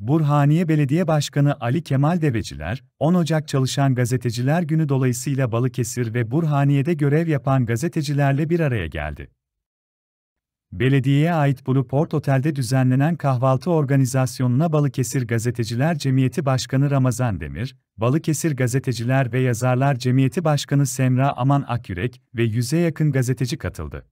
Burhaniye Belediye Başkanı Ali Kemal Deveciler, 10 Ocak Çalışan Gazeteciler Günü dolayısıyla Balıkesir ve Burhaniye'de görev yapan gazetecilerle bir araya geldi. Belediyeye ait Blueport Otel'de düzenlenen kahvaltı organizasyonuna Balıkesir Gazeteciler Cemiyeti Başkanı Ramazan Demir, Balıkesir Gazeteciler ve Yazarlar Cemiyeti Başkanı Semra Aman Akyürek ve yüze yakın gazeteci katıldı.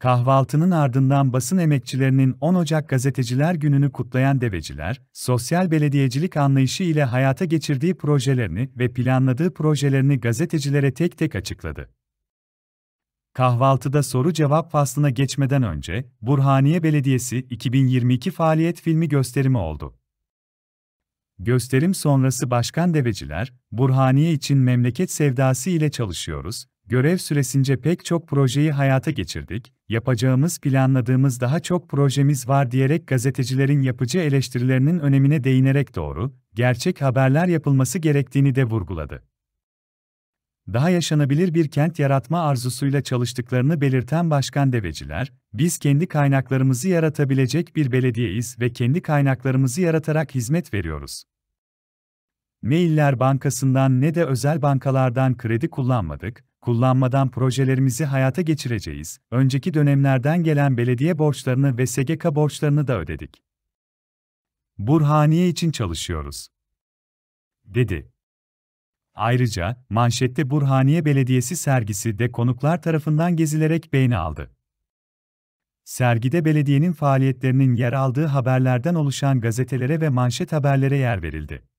Kahvaltının ardından basın emekçilerinin 10 Ocak Gazeteciler Günü'nü kutlayan deveciler, sosyal belediyecilik anlayışı ile hayata geçirdiği projelerini ve planladığı projelerini gazetecilere tek tek açıkladı. Kahvaltıda soru-cevap faslına geçmeden önce, Burhaniye Belediyesi 2022 faaliyet filmi gösterimi oldu. Gösterim sonrası Başkan Deveciler, Burhaniye için memleket sevdası ile çalışıyoruz, Görev süresince pek çok projeyi hayata geçirdik, yapacağımız planladığımız daha çok projemiz var diyerek gazetecilerin yapıcı eleştirilerinin önemine değinerek doğru, gerçek haberler yapılması gerektiğini de vurguladı. Daha yaşanabilir bir kent yaratma arzusuyla çalıştıklarını belirten Başkan Deveciler, biz kendi kaynaklarımızı yaratabilecek bir belediyeyiz ve kendi kaynaklarımızı yaratarak hizmet veriyoruz. Ne Bankası'ndan ne de özel bankalardan kredi kullanmadık, kullanmadan projelerimizi hayata geçireceğiz. Önceki dönemlerden gelen belediye borçlarını ve SGK borçlarını da ödedik. Burhaniye için çalışıyoruz. Dedi. Ayrıca, manşette Burhaniye Belediyesi sergisi de konuklar tarafından gezilerek beğeni aldı. Sergide belediyenin faaliyetlerinin yer aldığı haberlerden oluşan gazetelere ve manşet haberlere yer verildi.